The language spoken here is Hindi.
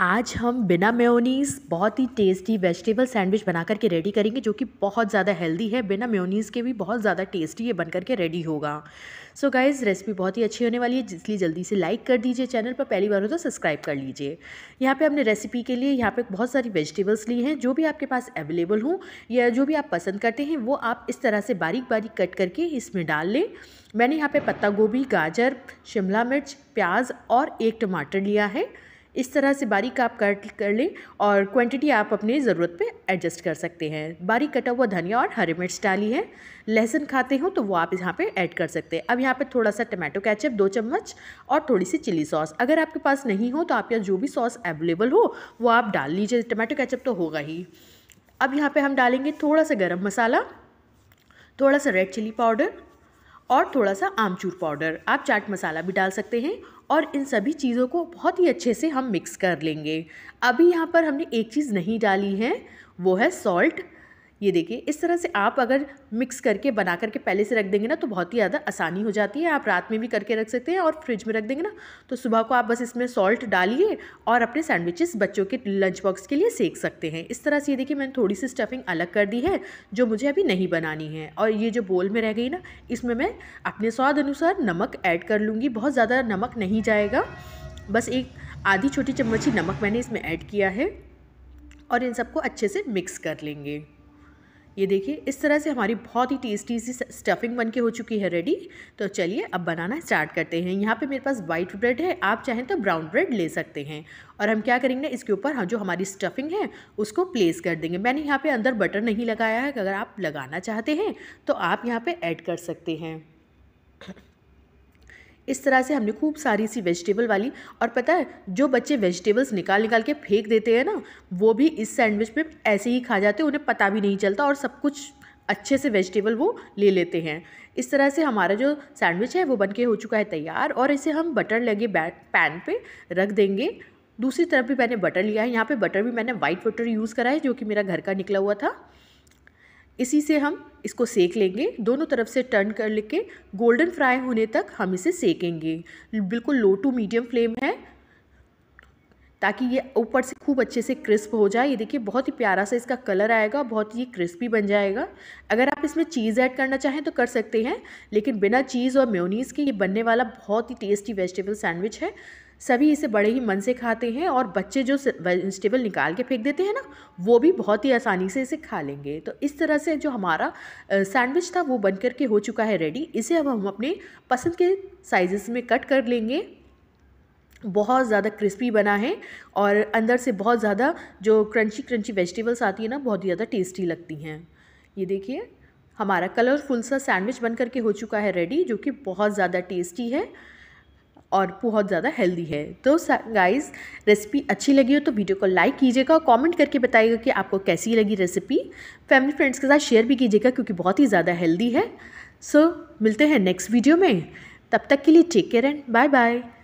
आज हम बिना मेयोनीज़ बहुत ही टेस्टी वेजिटेबल सैंडविच बना करके रेडी करेंगे जो कि बहुत ज़्यादा हेल्दी है बिना मेयोनीज़ के भी बहुत ज़्यादा टेस्टी ये बन करके रेडी होगा सो so गाइज़ रेसिपी बहुत ही अच्छी होने वाली है इसलिए जल्दी से लाइक कर दीजिए चैनल पर पहली बार हो तो सब्सक्राइब कर लीजिए यहाँ पे हमने रेसिपी के लिए यहाँ पे बहुत सारी वेजिटेबल्स ली हैं जो भी आपके पास अवेलेबल हूँ या जो भी आप पसंद करते हैं वो आप इस तरह से बारीक बारीक कट करके इसमें डाल लें मैंने यहाँ पर पत्ता गोभी गाजर शिमला मिर्च प्याज और एक टमाटर लिया है इस तरह से बारीक आप कट कर लें और क्वांटिटी आप अपनी ज़रूरत पे एडजस्ट कर सकते हैं बारीक कटा हुआ धनिया और हरी मिर्च डाली है लहसुन खाते हो तो वो आप यहाँ पे ऐड कर सकते हैं अब यहाँ पे थोड़ा सा टमाटो कैचअप दो चम्मच और थोड़ी सी चिली सॉस अगर आपके पास नहीं हो तो आप यहाँ जो भी सॉस अवेलेबल हो वो आप डाल लीजिए टमाटो कैचअप तो होगा ही अब यहाँ पर हम डालेंगे थोड़ा सा गर्म मसाला थोड़ा सा रेड चिली पाउडर और थोड़ा सा आमचूर पाउडर आप चाट मसाला भी डाल सकते हैं और इन सभी चीज़ों को बहुत ही अच्छे से हम मिक्स कर लेंगे अभी यहाँ पर हमने एक चीज़ नहीं डाली है वो है सॉल्ट ये देखिए इस तरह से आप अगर मिक्स करके बना करके पहले से रख देंगे ना तो बहुत ही ज़्यादा आसानी हो जाती है आप रात में भी करके रख सकते हैं और फ्रिज में रख देंगे ना तो सुबह को आप बस इसमें सॉल्ट डालिए और अपने सैंडविचेस बच्चों के लंच बॉक्स के लिए सेक सकते हैं इस तरह से ये देखिए मैंने थोड़ी सी स्टफिंग अलग कर दी है जो मुझे अभी नहीं बनानी है और ये जो बोल में रह गई ना इसमें मैं अपने स्वाद अनुसार नमक ऐड कर लूँगी बहुत ज़्यादा नमक नहीं जाएगा बस एक आधी छोटी चम्मच ही नमक मैंने इसमें ऐड किया है और इन सबको अच्छे से मिक्स कर लेंगे ये देखिए इस तरह से हमारी बहुत ही टेस्टी सी स्टफिंग बन के हो चुकी है रेडी तो चलिए अब बनाना स्टार्ट करते हैं यहाँ पे मेरे पास वाइट ब्रेड है आप चाहें तो ब्राउन ब्रेड ले सकते हैं और हम क्या करेंगे इसके ऊपर हाँ, जो हमारी स्टफिंग है उसको प्लेस कर देंगे मैंने यहाँ पर अंदर बटर नहीं लगाया है अगर आप लगाना चाहते हैं तो आप यहाँ पर ऐड कर सकते हैं इस तरह से हमने खूब सारी सी वेजिटेबल वाली और पता है जो बच्चे वेजिटेबल्स निकाल निकाल के फेंक देते हैं ना वो भी इस सैंडविच में ऐसे ही खा जाते हैं उन्हें पता भी नहीं चलता और सब कुछ अच्छे से वेजिटेबल वो ले लेते हैं इस तरह से हमारा जो सैंडविच है वो बनके हो चुका है तैयार और इसे हम बटर लगे पैन पे रख देंगे दूसरी तरफ भी मैंने बटर लिया है यहाँ पे बटर भी मैंने वाइट बटर यूज़ करा है जो कि मेरा घर का निकला हुआ था इसी से हम इसको सेक लेंगे दोनों तरफ से टर्न कर लेके गोल्डन फ्राई होने तक हम इसे सेकेंगे बिल्कुल लो टू मीडियम फ्लेम है ताकि ये ऊपर से खूब अच्छे से क्रिस्प हो जाए ये देखिए बहुत ही प्यारा सा इसका कलर आएगा बहुत ही क्रिस्पी बन जाएगा अगर आप इसमें चीज़ ऐड करना चाहें तो कर सकते हैं लेकिन बिना चीज़ और म्योनीस के ये बनने वाला बहुत ही टेस्टी वेजिटेबल सैंडविच है सभी इसे बड़े ही मन से खाते हैं और बच्चे जो वेजिटेबल निकाल के फेंक देते हैं ना वो भी बहुत ही आसानी से इसे खा लेंगे तो इस तरह से जो हमारा सैंडविच था वो बन करके हो चुका है रेडी इसे अब हम अपने पसंद के साइजेस में कट कर लेंगे बहुत ज़्यादा क्रिस्पी बना है और अंदर से बहुत ज़्यादा जो क्रंची क्रंची वेजिटेबल्स आती है ना बहुत ही ज़्यादा टेस्टी लगती हैं ये देखिए हमारा कलरफुल सा सैंडविच बन करके हो चुका है रेडी जो कि बहुत ज़्यादा टेस्टी है और बहुत ज़्यादा हेल्दी है तो गाइस रेसिपी अच्छी लगी हो तो वीडियो को लाइक कीजिएगा और कॉमेंट करके बताइएगा कि आपको कैसी लगी रेसिपी फैमिली फ्रेंड्स के साथ शेयर भी कीजिएगा क्योंकि बहुत ही ज़्यादा हेल्दी है सो so, मिलते हैं नेक्स्ट वीडियो में तब तक के लिए take care and bye bye